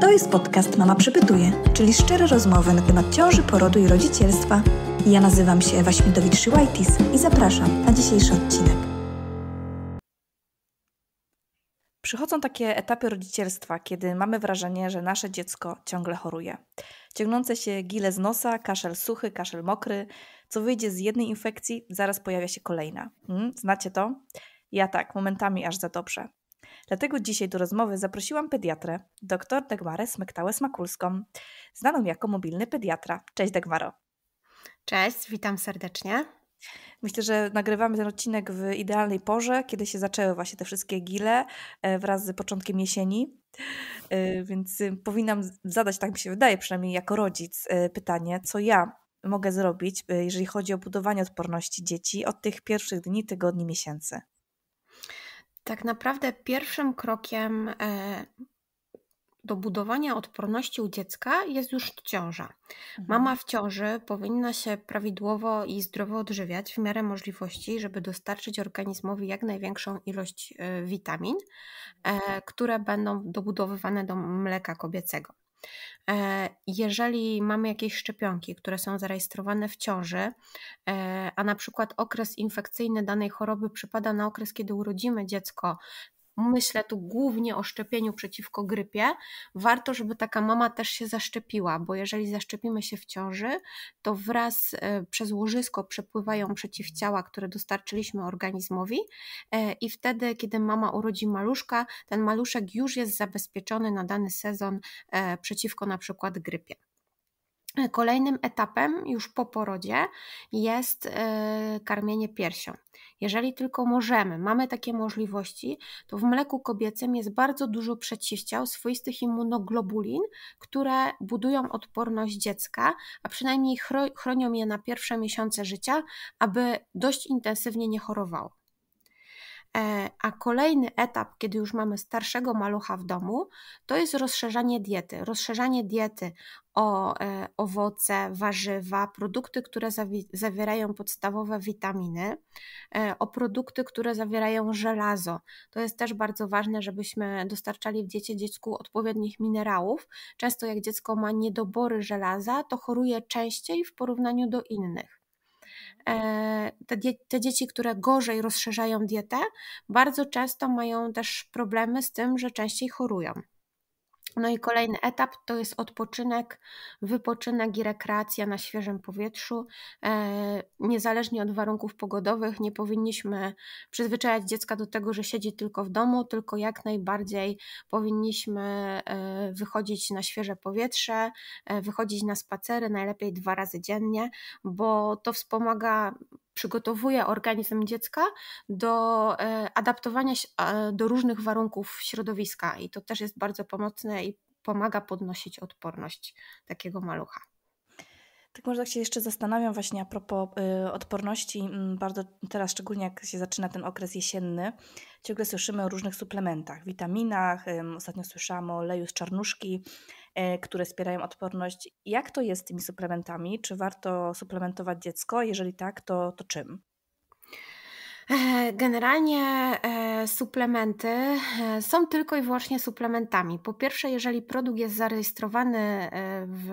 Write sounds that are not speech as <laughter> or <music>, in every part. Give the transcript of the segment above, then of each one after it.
To jest podcast Mama Przypytuje, czyli szczere rozmowy na temat ciąży, porodu i rodzicielstwa. Ja nazywam się Ewa Śmidowicz-Szyłajtis i zapraszam na dzisiejszy odcinek. Przychodzą takie etapy rodzicielstwa, kiedy mamy wrażenie, że nasze dziecko ciągle choruje. Ciągnące się gile z nosa, kaszel suchy, kaszel mokry. Co wyjdzie z jednej infekcji, zaraz pojawia się kolejna. Hmm, znacie to? Ja tak, momentami aż za dobrze. Dlatego dzisiaj do rozmowy zaprosiłam pediatrę, dr Dagmarę Smektałę-Smakulską, znaną jako mobilny pediatra. Cześć Dagmaro. Cześć, witam serdecznie. Myślę, że nagrywamy ten odcinek w idealnej porze, kiedy się zaczęły właśnie te wszystkie gile e, wraz z początkiem jesieni. E, więc y, powinnam zadać, tak mi się wydaje, przynajmniej jako rodzic, e, pytanie, co ja mogę zrobić, jeżeli chodzi o budowanie odporności dzieci od tych pierwszych dni, tygodni, miesięcy tak naprawdę pierwszym krokiem e, do budowania odporności u dziecka jest już ciąża. Mhm. Mama w ciąży powinna się prawidłowo i zdrowo odżywiać w miarę możliwości, żeby dostarczyć organizmowi jak największą ilość e, witamin, e, które będą dobudowywane do mleka kobiecego. E, jeżeli mamy jakieś szczepionki, które są zarejestrowane w ciąży, e, a na przykład okres infekcyjny danej choroby przypada na okres, kiedy urodzimy dziecko, myślę tu głównie o szczepieniu przeciwko grypie, warto, żeby taka mama też się zaszczepiła, bo jeżeli zaszczepimy się w ciąży, to wraz e, przez łożysko przepływają przeciwciała, które dostarczyliśmy organizmowi e, i wtedy, kiedy mama urodzi maluszka, ten maluszek już jest zabezpieczony na dany sezon e, przeciwko na przykład grypie. Kolejnym etapem już po porodzie jest y, karmienie piersią. Jeżeli tylko możemy, mamy takie możliwości, to w mleku kobiecym jest bardzo dużo przeciwciał, swoistych immunoglobulin, które budują odporność dziecka, a przynajmniej chronią je na pierwsze miesiące życia, aby dość intensywnie nie chorowało. E, a kolejny etap, kiedy już mamy starszego malucha w domu, to jest rozszerzanie diety. Rozszerzanie diety o e, owoce, warzywa, produkty, które zawierają podstawowe witaminy, e, o produkty, które zawierają żelazo. To jest też bardzo ważne, żebyśmy dostarczali w diecie dziecku odpowiednich minerałów. Często jak dziecko ma niedobory żelaza, to choruje częściej w porównaniu do innych. E, te, te dzieci, które gorzej rozszerzają dietę, bardzo często mają też problemy z tym, że częściej chorują. No i kolejny etap to jest odpoczynek, wypoczynek i rekreacja na świeżym powietrzu. E, niezależnie od warunków pogodowych, nie powinniśmy przyzwyczajać dziecka do tego, że siedzi tylko w domu, tylko jak najbardziej powinniśmy e, wychodzić na świeże powietrze, e, wychodzić na spacery, najlepiej dwa razy dziennie, bo to wspomaga przygotowuje organizm dziecka do e, adaptowania się do różnych warunków środowiska i to też jest bardzo pomocne i pomaga podnosić odporność takiego malucha. Tak może tak się jeszcze zastanawiam właśnie a propos y, odporności, mm, bardzo teraz szczególnie jak się zaczyna ten okres jesienny, ciągle słyszymy o różnych suplementach, witaminach, y, ostatnio słyszałam o oleju z czarnuszki, E, które wspierają odporność. Jak to jest z tymi suplementami? Czy warto suplementować dziecko? Jeżeli tak, to, to czym? E, generalnie e, suplementy są tylko i wyłącznie suplementami. Po pierwsze, jeżeli produkt jest zarejestrowany w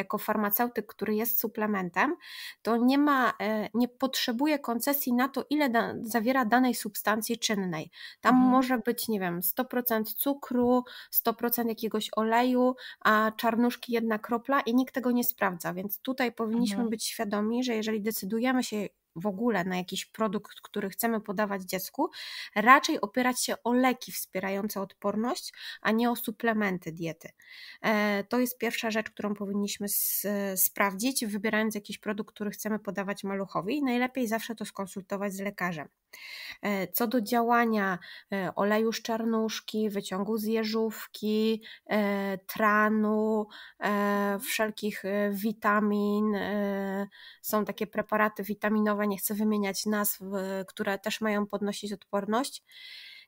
jako farmaceutyk, który jest suplementem, to nie ma, e, nie potrzebuje koncesji na to, ile da, zawiera danej substancji czynnej. Tam mhm. może być, nie wiem, 100% cukru, 100% jakiegoś oleju, a czarnuszki jedna kropla i nikt tego nie sprawdza, więc tutaj powinniśmy mhm. być świadomi, że jeżeli decydujemy się w ogóle na jakiś produkt, który chcemy podawać dziecku, raczej opierać się o leki wspierające odporność, a nie o suplementy diety. E, to jest pierwsza rzecz, którą powinniśmy sprawdzić, wybierając jakiś produkt, który chcemy podawać maluchowi i najlepiej zawsze to skonsultować z lekarzem. E, co do działania e, oleju z czarnuszki, wyciągu z jeżówki, e, tranu, wszelkich witamin, są takie preparaty witaminowe, nie chcę wymieniać nazw, które też mają podnosić odporność.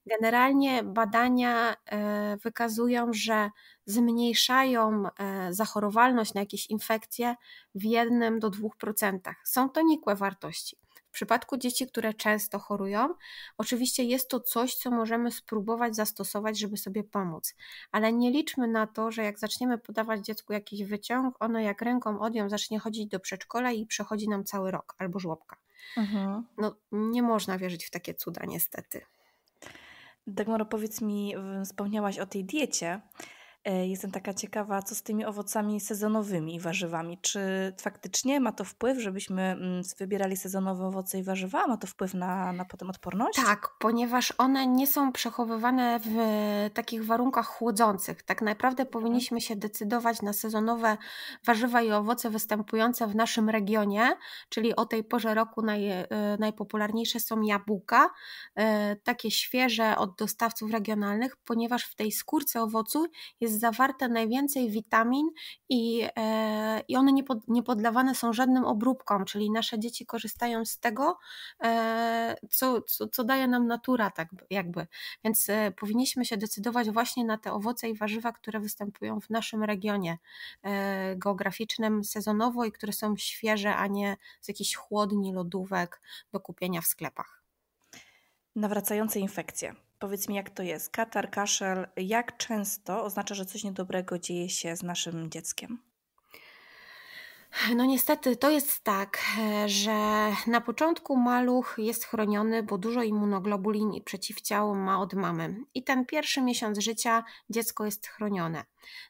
Generalnie badania wykazują, że zmniejszają zachorowalność na jakieś infekcje w 1 do 2%. Są to nikłe wartości. W przypadku dzieci, które często chorują, oczywiście jest to coś, co możemy spróbować zastosować, żeby sobie pomóc, ale nie liczmy na to, że jak zaczniemy podawać dziecku jakiś wyciąg, ono jak ręką odjął zacznie chodzić do przedszkola i przechodzi nam cały rok albo żłobka. Mhm. No, nie można wierzyć w takie cuda, niestety. Dagmaro, powiedz mi, wspomniałaś o tej diecie. E, jestem taka ciekawa, co z tymi owocami sezonowymi i warzywami. Czy faktycznie ma to wpływ, żebyśmy mm, wybierali sezonowe owoce i warzywa? Ma to wpływ na, na potem odporność? Tak, ponieważ one nie są przechowywane w takich warunkach chłodzących. Tak naprawdę mhm. powinniśmy się decydować na sezonowe warzywa i owoce występujące w naszym regionie, czyli o tej porze roku naj, e, najpopularniejsze są jabłka, e, takie świeże od dostawców regionalnych, ponieważ w tej skórce owocu jest jest zawarte najwięcej witamin i, e, i one nie, pod, nie poddawane są żadnym obróbkom, czyli nasze dzieci korzystają z tego, e, co, co, co daje nam natura, tak jakby. Więc e, powinniśmy się decydować właśnie na te owoce i warzywa, które występują w naszym regionie geograficznym sezonowo i które są świeże, a nie z jakichś chłodni, lodówek do kupienia w sklepach. Nawracające infekcje. Powiedz mi, jak to jest? Katar, kaszel, jak często oznacza, że coś niedobrego dzieje się z naszym dzieckiem? No niestety to jest tak, e, że na początku maluch jest chroniony, bo dużo immunoglobulin i przeciwciał ma od mamy. I ten pierwszy miesiąc życia dziecko jest chronione.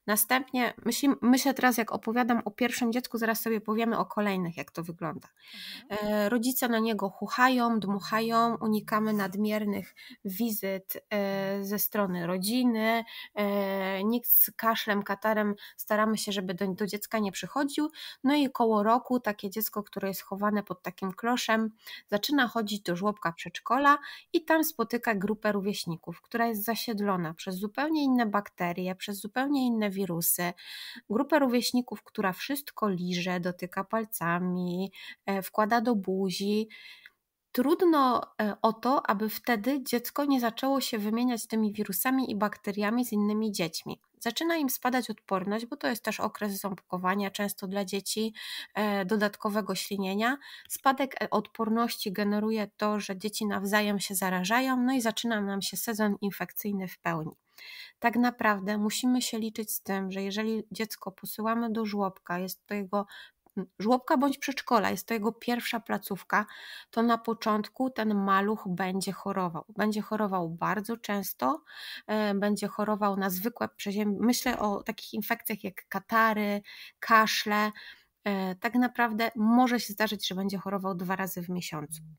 Następnie myśli, myślę teraz, jak opowiadam o pierwszym dziecku, zaraz sobie powiemy o kolejnych, jak to wygląda. Mhm. E, rodzice na niego chuchają, dmuchają, unikamy nadmiernych wizyt e, ze strony rodziny, e, nikt z kaszlem, katarem staramy się, żeby do, do dziecka nie przychodził. No i koło roku takie dziecko, które jest chowane pod takim kloszem, zaczyna chodzić do żłobka przedszkola i tam spotyka grupę rówieśników, która jest zasiedlona przez zupełnie inne bakterie, przez zupełnie zupełnie inne wirusy. Grupę rówieśników, która wszystko liże, dotyka palcami, e, wkłada do buzi. Trudno e, o to, aby wtedy dziecko nie zaczęło się wymieniać tymi wirusami i bakteriami z innymi dziećmi. Zaczyna im spadać odporność, bo to jest też okres ząbkowania, często dla dzieci e, dodatkowego ślinienia. Spadek odporności generuje to, że dzieci nawzajem się zarażają, no i zaczyna nam się sezon infekcyjny w pełni tak naprawdę musimy się liczyć z tym, że jeżeli dziecko posyłamy do żłobka, jest to jego żłobka bądź przedszkola, jest to jego pierwsza placówka, to na początku ten maluch będzie chorował. Będzie chorował bardzo często, e, będzie chorował na zwykłe przeziębienie. Myślę o takich infekcjach jak katary, kaszle. E, tak naprawdę może się zdarzyć, że będzie chorował dwa razy w miesiącu. Mm.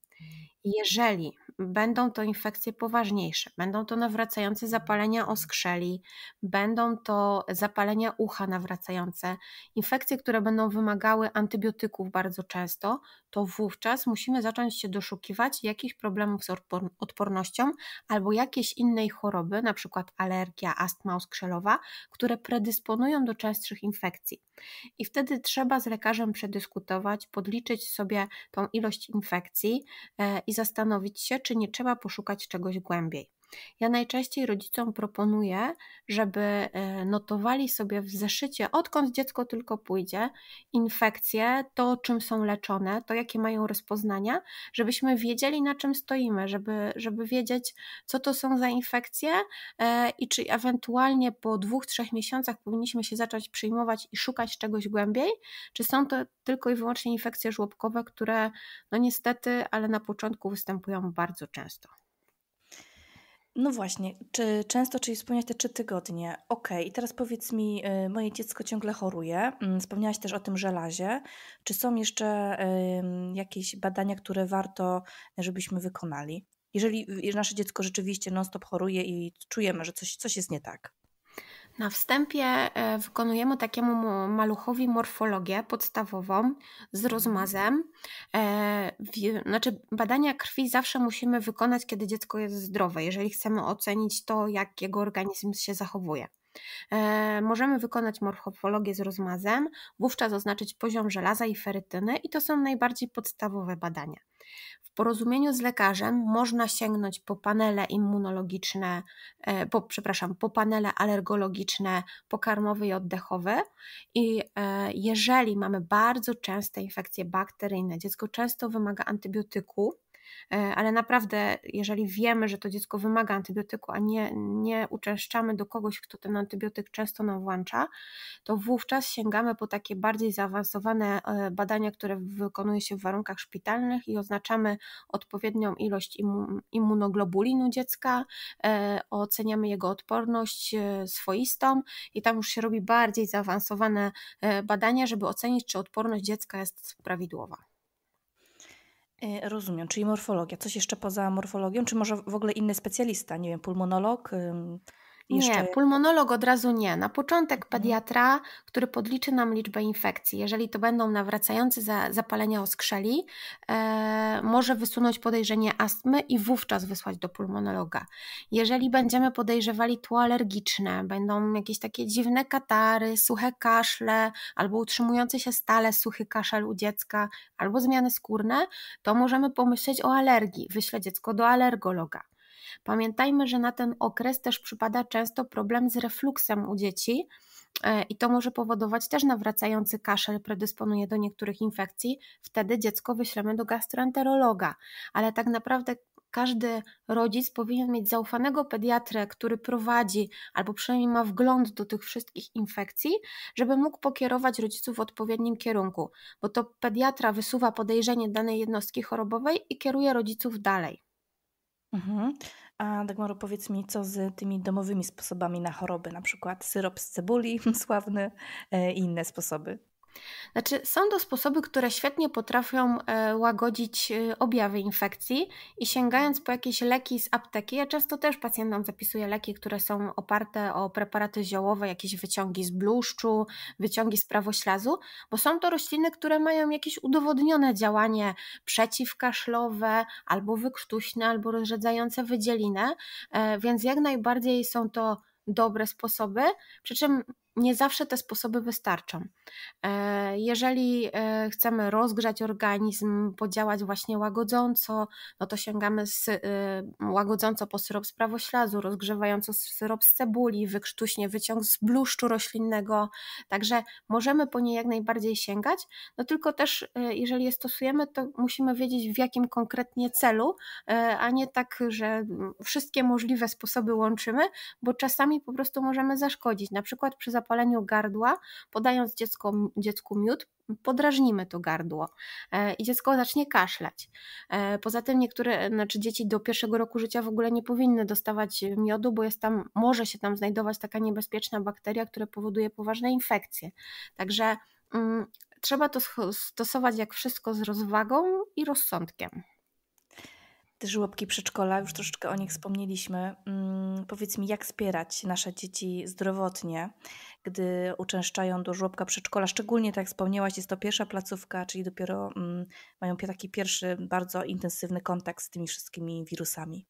Jeżeli Będą to infekcje poważniejsze, będą to nawracające zapalenia oskrzeli, będą to zapalenia ucha nawracające, infekcje, które będą wymagały antybiotyków bardzo często, to wówczas musimy zacząć się doszukiwać jakichś problemów z odpornością albo jakiejś innej choroby, na przykład alergia, astma oskrzelowa, które predysponują do częstszych infekcji. I wtedy trzeba z lekarzem przedyskutować, podliczyć sobie tą ilość infekcji e, i zastanowić się, czy nie trzeba poszukać czegoś głębiej. Ja najczęściej rodzicom proponuję, żeby e, notowali sobie w zeszycie, odkąd dziecko tylko pójdzie, infekcje, to czym są leczone, to jakie mają rozpoznania, żebyśmy wiedzieli na czym stoimy, żeby, żeby wiedzieć, co to są za infekcje e, i czy ewentualnie po dwóch, trzech miesiącach powinniśmy się zacząć przyjmować i szukać czegoś głębiej, czy są to tylko i wyłącznie infekcje żłobkowe, które no niestety, ale na początku występują bardzo często. No właśnie, czy często, czyli wspomniałaś te trzy tygodnie. Okej, i teraz powiedz mi, y, moje dziecko ciągle choruje. Mm, wspomniałaś też o tym żelazie. Czy są jeszcze jakieś badania, które warto, żebyśmy wykonali? Jeżeli y, nasze dziecko rzeczywiście non-stop choruje i czujemy, że coś, coś jest nie tak. Na wstępie e, wykonujemy takiemu maluchowi morfologię podstawową z rozmazem. E, znaczy, badania krwi zawsze musimy wykonać, kiedy dziecko jest zdrowe, jeżeli chcemy ocenić to, jak jego organizm się zachowuje. E, możemy wykonać morfologię z rozmazem, wówczas oznaczyć poziom żelaza i ferytyny, i to są najbardziej podstawowe badania. W porozumieniu z lekarzem można sięgnąć po panele immunologiczne, e, po, przepraszam, po panele alergologiczne, pokarmowe i oddechowe. I e, jeżeli mamy bardzo częste infekcje bakteryjne, dziecko często wymaga antybiotyku, E, ale naprawdę, jeżeli wiemy, że to dziecko wymaga antybiotyku, a nie, nie uczęszczamy do kogoś, kto ten antybiotyk często nam włącza, to wówczas sięgamy po takie bardziej zaawansowane e, badania, które wykonuje się w warunkach szpitalnych i oznaczamy odpowiednią ilość immunoglobulinu dziecka, e, oceniamy jego odporność swoistą i tam już się robi bardziej zaawansowane badania, żeby ocenić, czy odporność dziecka jest prawidłowa. E, rozumiem, czyli morfologia. Coś jeszcze poza morfologią, czy może w ogóle inny specjalista, nie wiem, pulmonolog, jeszcze... Nie, pulmonolog od razu nie. Na początek mhm. pediatra, który podliczy nam liczbę infekcji. Jeżeli to będą nawracające za, zapalenia oskrzeli, e, może wysunąć podejrzenie astmy i wówczas wysłać do pulmonologa. Jeżeli będziemy podejrzewali tło alergiczne, będą jakieś takie dziwne katary, suche kaszle, albo utrzymujący się stale suchy kaszel u dziecka, albo zmiany skórne, to możemy pomyśleć o alergii. Wyśle dziecko do alergologa. Pamiętajmy, że na ten okres też przypada często problem z refluksem u dzieci e, i to może powodować też nawracający kaszel, predysponuje do niektórych infekcji. Wtedy dziecko wyślemy do gastroenterologa, ale tak naprawdę każdy rodzic powinien mieć zaufanego pediatrę, który prowadzi albo przynajmniej ma wgląd do tych wszystkich infekcji, żeby mógł pokierować rodziców w odpowiednim kierunku, bo to pediatra wysuwa podejrzenie danej jednostki chorobowej i kieruje rodziców dalej. Mhm. A Dagmaru, powiedz mi, co z tymi domowymi sposobami na choroby, na przykład syrop z cebuli <laughs> sławny e, i inne sposoby? Znaczy, są to sposoby, które świetnie potrafią e, łagodzić e, objawy infekcji i sięgając po jakieś leki z apteki, ja często też pacjentom zapisuję leki, które są oparte o preparaty ziołowe, jakieś wyciągi z bluszczu, wyciągi z prawoślazu, bo są to rośliny, które mają jakieś udowodnione działanie przeciwkaszlowe, albo wykrztuśne, albo rozrzedzające wydzielinę, e, więc jak najbardziej są to dobre sposoby, przy czym nie zawsze te sposoby wystarczą. E, jeżeli e, chcemy rozgrzać organizm, podziałać właśnie łagodząco, no to sięgamy z, y, łagodząco po syrop z prawoślazu, rozgrzewająco syrop z cebuli, wykrztuśnie wyciąg z bluszczu roślinnego, także możemy po niej jak najbardziej sięgać, no tylko też y, jeżeli je stosujemy, to musimy wiedzieć w jakim konkretnie celu, e, a nie tak, że wszystkie możliwe sposoby łączymy, bo czasami po prostu możemy zaszkodzić, na przykład przy zapaleniu gardła, podając dziecku, dziecku miód, podrażnimy to gardło e, i dziecko zacznie kaszlać. E, poza tym niektóre, znaczy dzieci do pierwszego roku życia w ogóle nie powinny dostawać miodu, bo jest tam, może się tam znajdować taka niebezpieczna bakteria, która powoduje poważne infekcje. Także mm, trzeba to stosować jak wszystko z rozwagą i rozsądkiem te żłobki przedszkola, już troszeczkę o nich wspomnieliśmy. Mm, powiedz mi, jak wspierać nasze dzieci zdrowotnie, gdy uczęszczają do żłobka przedszkola? Szczególnie, tak jak wspomniałaś, jest to pierwsza placówka, czyli dopiero mm, mają taki pierwszy bardzo intensywny kontakt z tymi wszystkimi wirusami.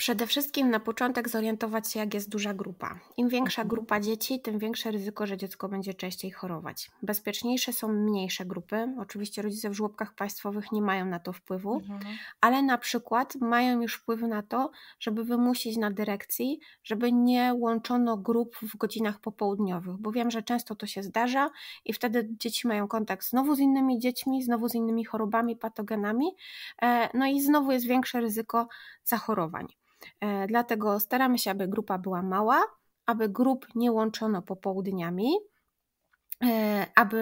Przede wszystkim na początek zorientować się, jak jest duża grupa. Im większa mhm. grupa dzieci, tym większe ryzyko, że dziecko będzie częściej chorować. Bezpieczniejsze są mniejsze grupy. Oczywiście rodzice w żłobkach państwowych nie mają na to wpływu, mhm. ale na przykład mają już wpływ na to, żeby wymusić na dyrekcji, żeby nie łączono grup w godzinach popołudniowych, bo wiem, że często to się zdarza i wtedy dzieci mają kontakt znowu z innymi dziećmi, znowu z innymi chorobami, patogenami, e, no i znowu jest większe ryzyko zachorowań. E, dlatego staramy się, aby grupa była mała, aby grup nie łączono popołudniami, E, aby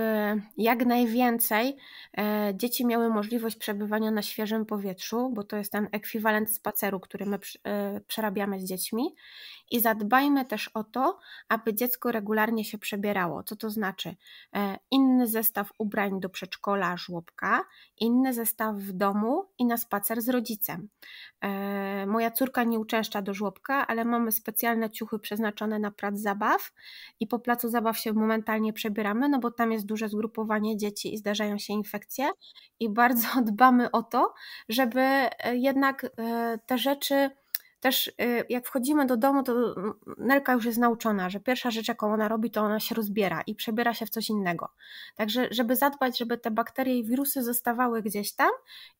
jak najwięcej e, dzieci miały możliwość przebywania na świeżym powietrzu, bo to jest ten ekwiwalent spaceru, który my e, przerabiamy z dziećmi. I zadbajmy też o to, aby dziecko regularnie się przebierało. Co to znaczy? Inny zestaw ubrań do przedszkola, żłobka, inny zestaw w domu i na spacer z rodzicem. Moja córka nie uczęszcza do żłobka, ale mamy specjalne ciuchy przeznaczone na plac zabaw i po placu zabaw się momentalnie przebiera no bo tam jest duże zgrupowanie dzieci i zdarzają się infekcje i bardzo <laughs> dbamy o to, żeby e, jednak e, te rzeczy też y, jak wchodzimy do domu, to Nelka już jest nauczona, że pierwsza rzecz, jaką ona robi, to ona się rozbiera i przebiera się w coś innego. Także, żeby zadbać, żeby te bakterie i wirusy zostawały gdzieś tam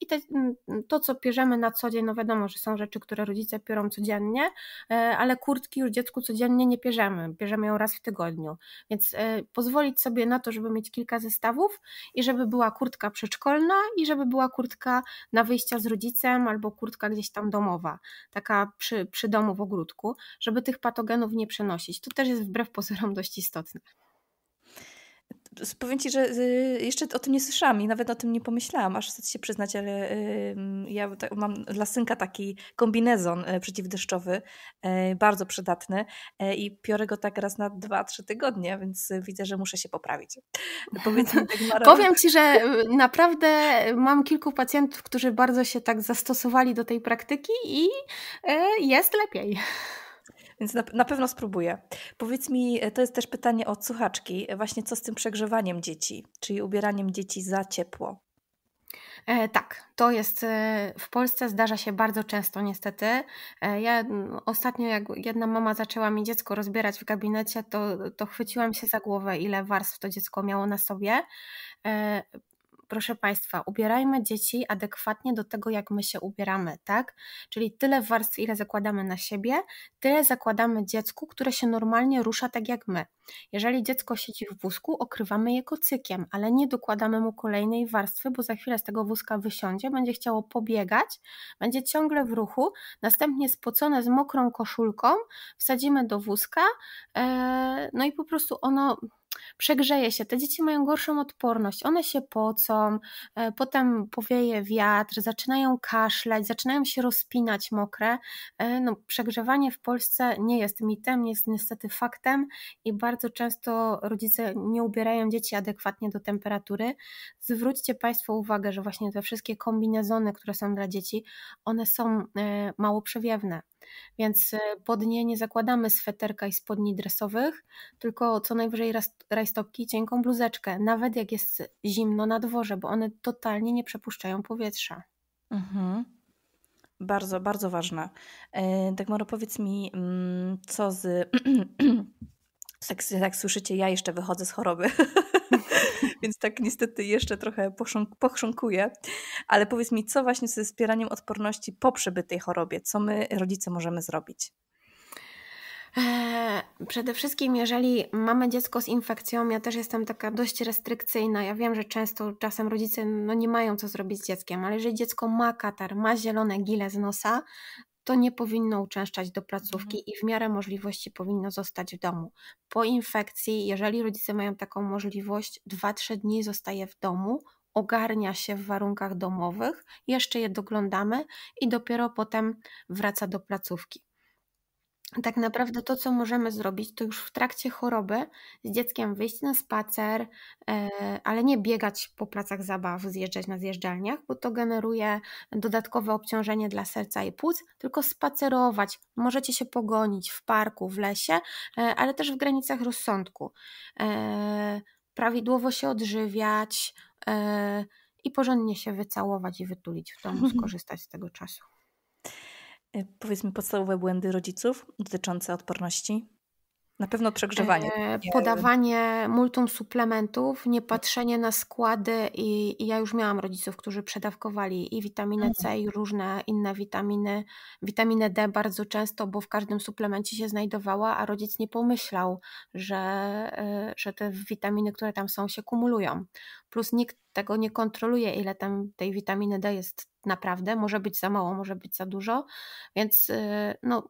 i te, mm, to, co pierzemy na co dzień, no wiadomo, że są rzeczy, które rodzice piorą codziennie, e, ale kurtki już dziecku codziennie nie pierzemy, bierzemy ją raz w tygodniu. Więc e, pozwolić sobie na to, żeby mieć kilka zestawów i żeby była kurtka przedszkolna i żeby była kurtka na wyjścia z rodzicem albo kurtka gdzieś tam domowa. Taka przy, przy domu w ogródku, żeby tych patogenów nie przenosić. To też jest wbrew pozorom dość istotne powiem Ci, że y, jeszcze o tym nie słyszałam i nawet o tym nie pomyślałam, aż ci się przyznać, ale ja mam dla synka taki kombinezon e, przeciwdeszczowy, e, bardzo przydatny e, i piorę go tak raz na dwa-trzy tygodnie, więc widzę, że muszę się poprawić. <laughs> mi, tak powiem Ci, że naprawdę mam kilku pacjentów, którzy bardzo się tak zastosowali do tej praktyki i jest lepiej. Więc na, na, pewno spróbuję. Powiedz mi, e, to jest też pytanie od słuchaczki, e, właśnie co z tym przegrzewaniem dzieci, czyli ubieraniem dzieci za ciepło. E, tak, to jest e, w Polsce zdarza się bardzo często niestety. E, ja ostatnio jak jedna mama zaczęła mi dziecko rozbierać w gabinecie, to, to chwyciłam się za głowę, ile warstw to dziecko miało na sobie. E, proszę Państwa, ubierajmy dzieci adekwatnie do tego, jak my się ubieramy, tak? Czyli tyle warstw, ile zakładamy na siebie, tyle zakładamy dziecku, które się normalnie rusza tak jak my. Jeżeli dziecko siedzi w wózku, okrywamy je kocykiem, ale nie dokładamy mu kolejnej warstwy, bo za chwilę z tego wózka wysiądzie, będzie chciało pobiegać, będzie ciągle w ruchu, następnie spocone z mokrą koszulką wsadzimy do wózka, e, no i po prostu ono przegrzeje się. Te dzieci mają gorszą odporność, one się pocą, e, potem powieje wiatr, zaczynają kaszleć, zaczynają się rozpinać mokre. E, no, przegrzewanie w Polsce nie jest mitem, jest niestety faktem i bardzo często rodzice nie ubierają dzieci adekwatnie do temperatury. Zwróćcie Państwo uwagę, że właśnie te wszystkie kombinezony, które są dla dzieci, one są e, mało przewiewne. Więc pod nie nie zakładamy sweterka i spodni dresowych, tylko co najwyżej raz rajstopki cienką bluzeczkę, nawet jak jest zimno na dworze, bo one totalnie nie przepuszczają powietrza. Mhm. Bardzo, bardzo ważne. E, Dagmaro, powiedz mi, mm, co z... tak, <clears throat> jak słyszycie, ja jeszcze wychodzę z choroby, <laughs> więc tak niestety jeszcze trochę pochrząkuję. Ale powiedz mi, co właśnie ze wspieraniem odporności po przebytej chorobie? Co my, rodzice, możemy zrobić? E, przede wszystkim, jeżeli mamy dziecko z infekcją, ja też jestem taka dość restrykcyjna. Ja wiem, że często czasem rodzice no, nie mają co zrobić z dzieckiem, ale jeżeli dziecko ma katar, ma zielone gile z nosa, to nie powinno uczęszczać do placówki mhm. i w miarę możliwości powinno zostać w domu. Po infekcji, jeżeli rodzice mają taką możliwość, 2-3 dni zostaje w domu, ogarnia się w warunkach domowych, jeszcze je doglądamy i dopiero potem wraca do placówki tak naprawdę to, co możemy zrobić, to już w trakcie choroby z dzieckiem wyjść na spacer, e, ale nie biegać po placach zabaw, zjeżdżać na zjeżdżalniach, bo to generuje dodatkowe obciążenie dla serca i płuc, tylko spacerować. Możecie się pogonić w parku, w lesie, e, ale też w granicach rozsądku. E, prawidłowo się odżywiać i porządnie się wycałować i wytulić w domu, <laughs> skorzystać z tego czasu. Y, powiedzmy podstawowe błędy rodziców dotyczące odporności? Na pewno przegrzewanie. E, podawanie multum suplementów, niepatrzenie na składy i, i, ja już miałam rodziców, którzy przedawkowali i witaminę C mhm. i różne inne witaminy. Witaminę D bardzo często, bo w każdym suplemencie się znajdowała, a rodzic nie pomyślał, że, e, że te witaminy, które tam są, się kumulują. Plus nikt tego nie kontroluje, ile tam tej witaminy D jest naprawdę, może być za mało, może być za dużo, więc y, no,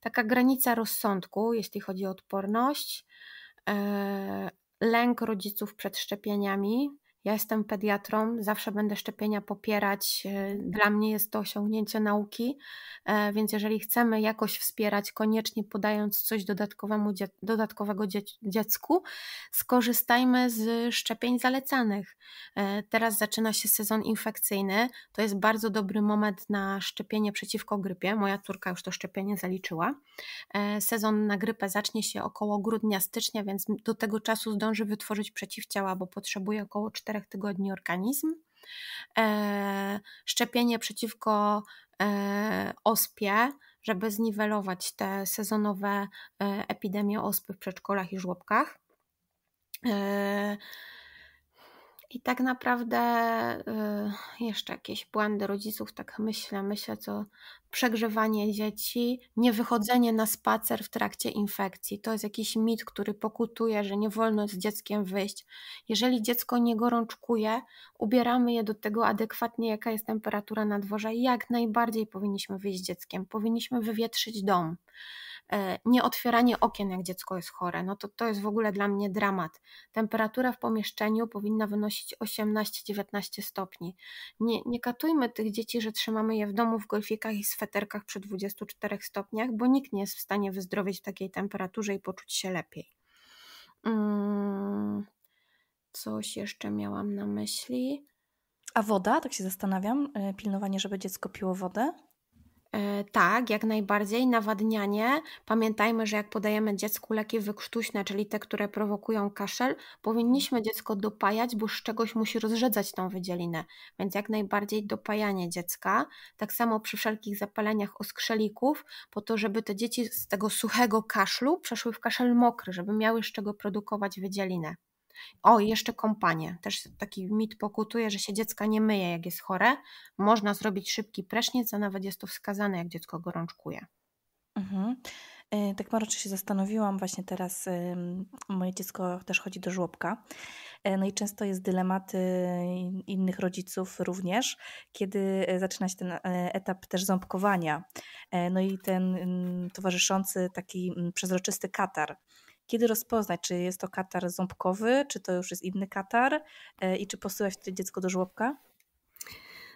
taka granica rozsądku, jeśli chodzi o odporność, y, lęk rodziców przed szczepieniami, ja jestem pediatrą, zawsze będę szczepienia popierać. E, dla mnie jest to osiągnięcie nauki, e, więc jeżeli chcemy jakoś wspierać, koniecznie podając coś dodatkowemu, dodatkowego dziecku, skorzystajmy z szczepień zalecanych. E, teraz zaczyna się sezon infekcyjny, to jest bardzo dobry moment na szczepienie przeciwko grypie. Moja córka już to szczepienie zaliczyła. Sezon na grypę zacznie się około grudnia, stycznia, więc do tego czasu zdąży wytworzyć przeciwciała, bo potrzebuje około 4 4 tygodni organizm. E, szczepienie przeciwko e, ospie, żeby zniwelować te sezonowe e, epidemie ospy w przedszkolach i żłobkach. I tak naprawdę y, jeszcze jakieś błędy rodziców, tak myślę, myślę, co przegrzewanie dzieci, niewychodzenie na spacer w trakcie infekcji. To jest jakiś mit, który pokutuje, że nie wolno z dzieckiem wyjść. Jeżeli dziecko nie gorączkuje, ubieramy je do tego adekwatnie, jaka jest temperatura na dworze. Jak najbardziej powinniśmy wyjść z dzieckiem, powinniśmy wywietrzyć dom E, nie otwieranie okien, jak dziecko jest chore, no to to jest w ogóle dla mnie dramat. Temperatura w pomieszczeniu powinna wynosić 18-19 stopni. Nie, nie katujmy tych dzieci, że trzymamy je w domu w golfikach i sweterkach przy 24 stopniach, bo nikt nie jest w stanie wyzdrowieć w takiej temperaturze i poczuć się lepiej. Hmm, coś jeszcze miałam na myśli. A woda, tak się zastanawiam, e, pilnowanie, żeby dziecko piło wodę? E, tak, jak najbardziej. Nawadnianie. Pamiętajmy, że jak podajemy dziecku leki wykrztuśne, czyli te, które prowokują kaszel, powinniśmy dziecko dopajać, bo z czegoś musi rozrzedzać tą wydzielinę. Więc jak najbardziej dopajanie dziecka. Tak samo przy wszelkich zapaleniach oskrzelików, po to, żeby te dzieci z tego suchego kaszlu przeszły w kaszel mokry, żeby miały z czego produkować wydzielinę. O, jeszcze kąpanie. Też taki mit pokutuje, że się dziecka nie myje, jak jest chore. Można zrobić szybki prysznic, a nawet jest to wskazane, jak dziecko gorączkuje. Mhm. E, tak mroczy się zastanowiłam, właśnie teraz moje dziecko też chodzi do żłobka. E, no i często jest dylemat e, innych rodziców również, kiedy zaczyna się ten etap też ząbkowania. No i ten mm, towarzyszący taki mm, przezroczysty katar. Kiedy rozpoznać, czy jest to katar ząbkowy, czy to już jest inny katar e, i czy posyłać to dziecko do żłobka?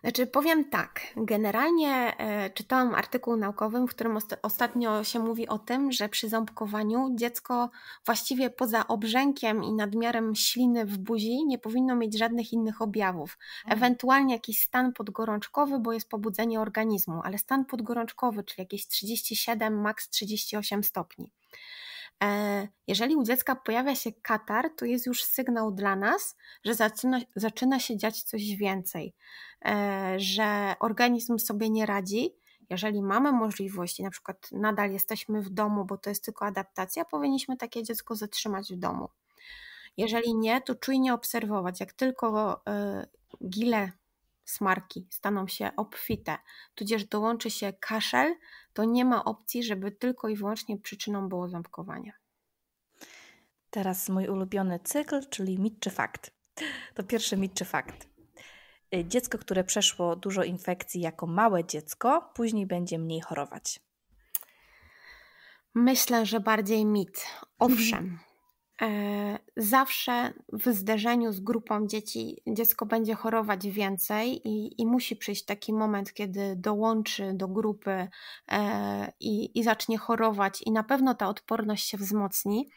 Znaczy, powiem tak. Generalnie e, czytałam artykuł naukowy, w którym ostatnio się mówi o tym, że przy ząbkowaniu dziecko właściwie poza obrzękiem i nadmiarem śliny w buzi nie powinno mieć żadnych innych objawów. Ewentualnie jakiś stan podgorączkowy, bo jest pobudzenie organizmu, ale stan podgorączkowy, czyli jakieś 37, maks 38 stopni. E, jeżeli u dziecka pojawia się katar, to jest już sygnał dla nas, że zaczyna, zaczyna się dziać coś więcej, e, że organizm sobie nie radzi. Jeżeli mamy możliwość, na przykład nadal jesteśmy w domu, bo to jest tylko adaptacja, powinniśmy takie dziecko zatrzymać w domu. Jeżeli nie, to czujnie obserwować. Jak tylko e, gile smarki staną się obfite, tudzież dołączy się kaszel, to nie ma opcji, żeby tylko i wyłącznie przyczyną było ząbkowanie. Teraz mój ulubiony cykl, czyli mit czy fakt. To pierwszy mit czy fakt. Y, dziecko, które przeszło dużo infekcji jako małe dziecko, później będzie mniej chorować. Myślę, że bardziej mit. <laughs> Owszem, E, zawsze w zderzeniu z grupą dzieci dziecko będzie chorować więcej i, i musi przyjść taki moment, kiedy dołączy do grupy e, i, i zacznie chorować, i na pewno ta odporność się wzmocni,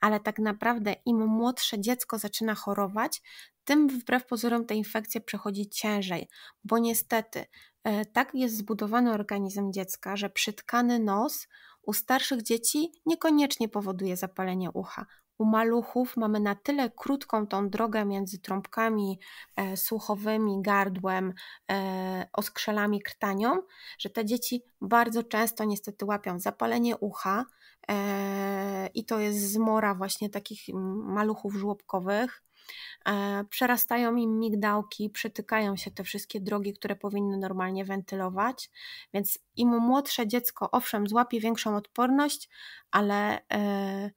ale tak naprawdę im młodsze dziecko zaczyna chorować, tym wbrew pozorom te infekcje przechodzi ciężej, bo niestety e, tak jest zbudowany organizm dziecka, że przytkany nos u starszych dzieci niekoniecznie powoduje zapalenie ucha u maluchów mamy na tyle krótką tą drogę między trąbkami e, słuchowymi, gardłem, e, oskrzelami, krtanią, że te dzieci bardzo często niestety łapią zapalenie ucha e, i to jest zmora właśnie takich maluchów żłobkowych. E, przerastają im migdałki, przetykają się te wszystkie drogi, które powinny normalnie wentylować. Więc im młodsze dziecko, owszem, złapie większą odporność, ale e,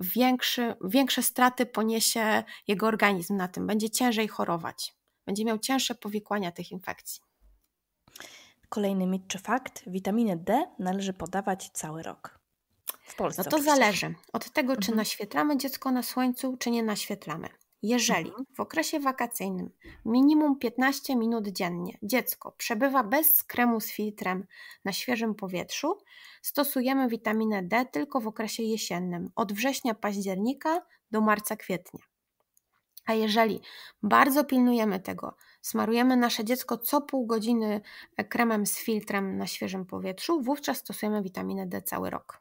większy, większe straty poniesie jego organizm na tym. Będzie ciężej chorować, będzie miał cięższe powikłania tych infekcji. Kolejny mit czy fakt: witaminę D należy podawać cały rok. W Polsce. No to zależy od tego, czy mhm. naświetlamy dziecko na słońcu, czy nie naświetlamy. Jeżeli mhm. w okresie wakacyjnym minimum 15 minut dziennie dziecko przebywa bez kremu z filtrem na świeżym powietrzu, stosujemy witaminę D tylko w okresie jesiennym, od września października do marca kwietnia. A jeżeli bardzo pilnujemy tego, smarujemy nasze dziecko co pół godziny e, kremem z filtrem na świeżym powietrzu, wówczas stosujemy witaminę D cały rok.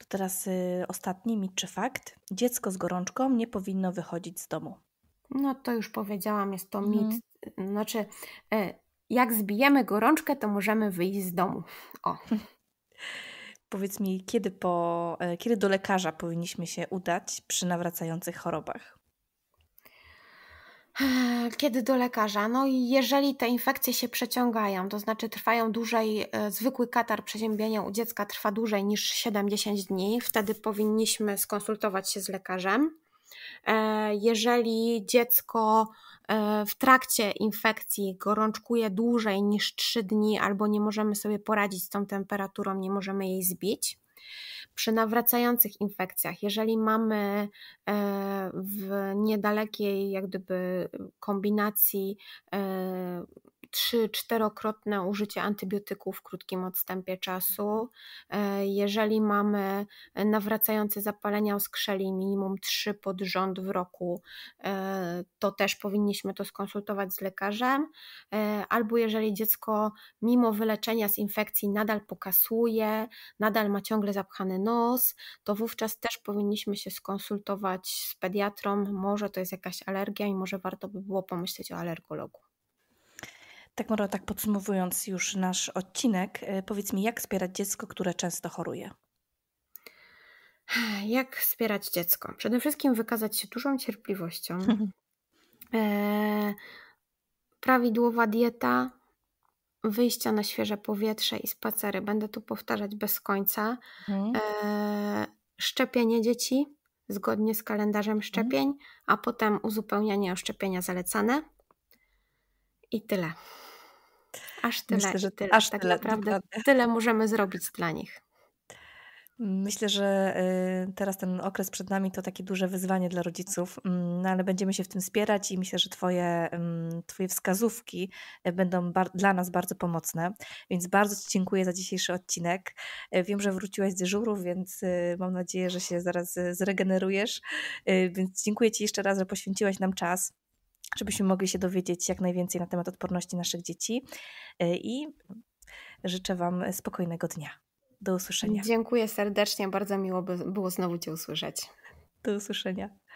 To teraz y, ostatni mit czy fakt. Dziecko z gorączką nie powinno wychodzić z domu. No to już powiedziałam, jest to mhm. mit. Znaczy, y, jak zbijemy gorączkę, to możemy wyjść z domu. O. <laughs> Powiedz mi, kiedy, po, e, kiedy do lekarza powinniśmy się udać przy nawracających chorobach? Eee, kiedy do lekarza? No i jeżeli te infekcje się przeciągają, to znaczy trwają dłużej, e, zwykły katar przeziębienia u dziecka trwa dłużej niż 7-10 dni, wtedy powinniśmy skonsultować się z lekarzem. Eee, jeżeli dziecko e, w trakcie infekcji gorączkuje dłużej niż 3 dni albo nie możemy sobie poradzić z tą temperaturą, nie możemy jej zbić, przy nawracających infekcjach, jeżeli mamy e, w niedalekiej jak gdyby kombinacji e, 3-4-krotne użycie antybiotyków w krótkim odstępie czasu. Mhm. E, jeżeli mamy nawracające zapalenia skrzeli minimum 3 pod rząd w roku, e, to też powinniśmy to skonsultować z lekarzem. E, albo jeżeli dziecko mimo wyleczenia z infekcji nadal pokasuje, nadal ma ciągle zapchany nos, to wówczas też powinniśmy się skonsultować z pediatrą. Może to jest jakaś alergia i może warto by było pomyśleć o alergologu. Tak może tak podsumowując już nasz odcinek, e, powiedz mi, jak wspierać dziecko, które często choruje? <sighs> Jak wspierać dziecko? Przede wszystkim wykazać się dużą cierpliwością. <laughs> Mhm. e, prawidłowa dieta, wyjścia na świeże powietrze i spacery. Będę tu powtarzać bez końca. Mhm. E, szczepienie dzieci zgodnie z kalendarzem mhm. szczepień, a potem uzupełnianie o szczepienia zalecane. I tyle. Aż tyle. Myślę, że tyle. Aż tak tyle, tak naprawdę dokładnie. tyle możemy zrobić dla nich. Myślę, że y, teraz ten okres przed nami to takie duże wyzwanie dla rodziców, mm, no ale będziemy się w tym wspierać i myślę, że Twoje, mm, twoje wskazówki y, będą dla nas bardzo pomocne. Więc bardzo Ci dziękuję za dzisiejszy odcinek. Y, wiem, że wróciłaś z dyżuru, więc mam nadzieję, że się zaraz zregenerujesz. Więc dziękuję Ci jeszcze raz, że poświęciłaś nam czas żebyśmy mogli się dowiedzieć jak najwięcej na temat odporności naszych dzieci. E, I życzę Wam spokojnego dnia. Do usłyszenia. Dziękuję serdecznie, bardzo miło było znowu Cię usłyszeć. Do usłyszenia.